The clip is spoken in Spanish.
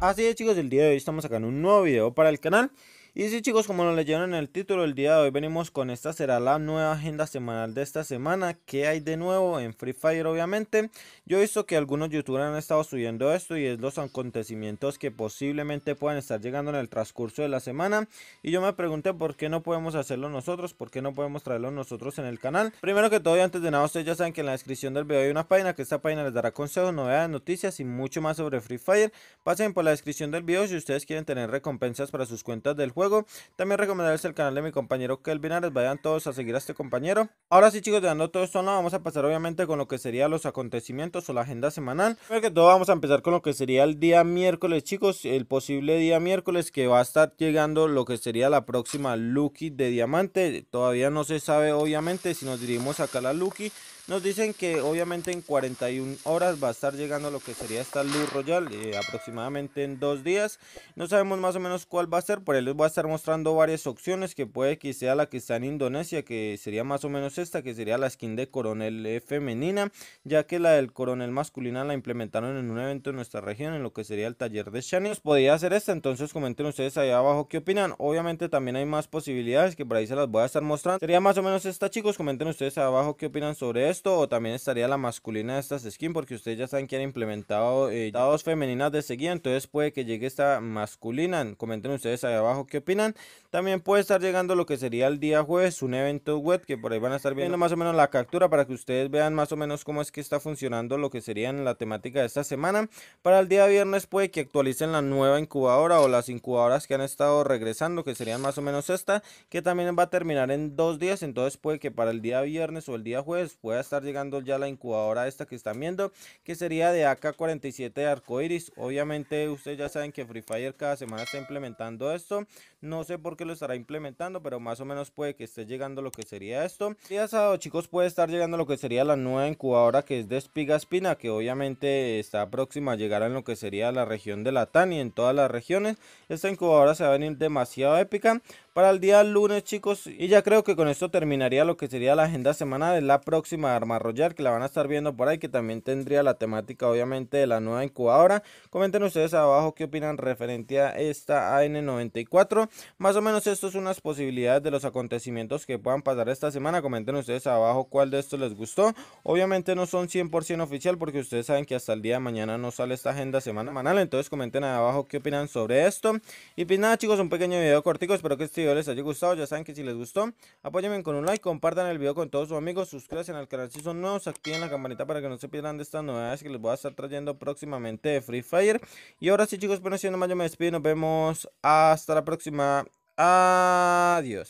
Así es chicos, el día de hoy estamos acá en un nuevo video para el canal y sí chicos, como lo leyeron en el título, el día de hoy venimos con esta será la nueva agenda semanal de esta semana. ¿Qué hay de nuevo en Free Fire obviamente? Yo he visto que algunos youtubers han estado subiendo esto y es los acontecimientos que posiblemente puedan estar llegando en el transcurso de la semana. Y yo me pregunté por qué no podemos hacerlo nosotros, por qué no podemos traerlo nosotros en el canal. Primero que todo y antes de nada, ustedes ya saben que en la descripción del video hay una página, que esta página les dará consejos, novedades, noticias y mucho más sobre Free Fire. Pasen por la descripción del video si ustedes quieren tener recompensas para sus cuentas del juego también recomendarles el canal de mi compañero Kelvin Ares. Vayan todos a seguir a este compañero. Ahora sí, chicos, dejando todo esto, vamos a pasar obviamente con lo que sería los acontecimientos o la agenda semanal. Primero que todo, vamos a empezar con lo que sería el día miércoles, chicos. El posible día miércoles que va a estar llegando lo que sería la próxima Lucky de diamante. Todavía no se sabe, obviamente, si nos dirigimos acá a la Lucky. Nos dicen que obviamente en 41 horas va a estar llegando lo que sería esta Luz Royal, eh, aproximadamente en dos días. No sabemos más o menos cuál va a ser, por él les voy a estar mostrando varias opciones que puede que sea la que está en Indonesia, que sería más o menos esta, que sería la skin de coronel eh, femenina, ya que la del coronel masculina la implementaron en un evento en nuestra región, en lo que sería el taller de Shanios. Podría ser esta, entonces comenten ustedes ahí abajo qué opinan. Obviamente también hay más posibilidades que por ahí se las voy a estar mostrando. Sería más o menos esta, chicos. Comenten ustedes abajo qué opinan sobre esto, o también estaría la masculina de estas skins, porque ustedes ya saben que han implementado eh, dos femeninas de seguida, entonces puede que llegue esta masculina. Comenten ustedes ahí abajo qué opinan. También puede estar llegando lo que sería el día jueves un evento web que por ahí van a estar viendo más o menos la captura para que ustedes vean más o menos cómo es que está funcionando lo que sería en la temática de esta semana. Para el día viernes puede que actualicen la nueva incubadora o las incubadoras que han estado regresando, que serían más o menos esta, que también va a terminar en dos días. Entonces puede que para el día viernes o el día jueves pueda estar llegando ya la incubadora esta que están viendo, que sería de AK-47 de Arcoiris. Obviamente ustedes ya saben que Free Fire cada semana está implementando esto. No sé por qué lo estará implementando, pero más o menos puede que esté llegando lo que sería esto. Día sábado, chicos, puede estar llegando lo que sería la nueva incubadora que es de espiga espina, que obviamente está próxima a llegar en lo que sería la región de Latán y en todas las regiones. Esta incubadora se va a venir demasiado épica para el día lunes, chicos. Y ya creo que con esto terminaría lo que sería la agenda semanal. De la próxima Arma que la van a estar viendo por ahí, que también tendría la temática, obviamente, de la nueva incubadora. Comenten ustedes abajo qué opinan referente a esta AN94 más o menos esto es unas posibilidades de los acontecimientos que puedan pasar esta semana. Comenten ustedes abajo cuál de estos les gustó. Obviamente no son 100% oficial porque ustedes saben que hasta el día de mañana no sale esta agenda semana Entonces comenten abajo qué opinan sobre esto. Y pues nada chicos, un pequeño video cortico. Espero que este video les haya gustado. Ya saben que si les gustó, apóyenme con un like, compartan el video con todos sus amigos, suscríbanse al canal si son nuevos, activen la campanita para que no se pierdan de estas novedades que les voy a estar trayendo próximamente de Free Fire. Y ahora sí chicos, pero no siendo más yo me despido nos vemos hasta la próxima. Adiós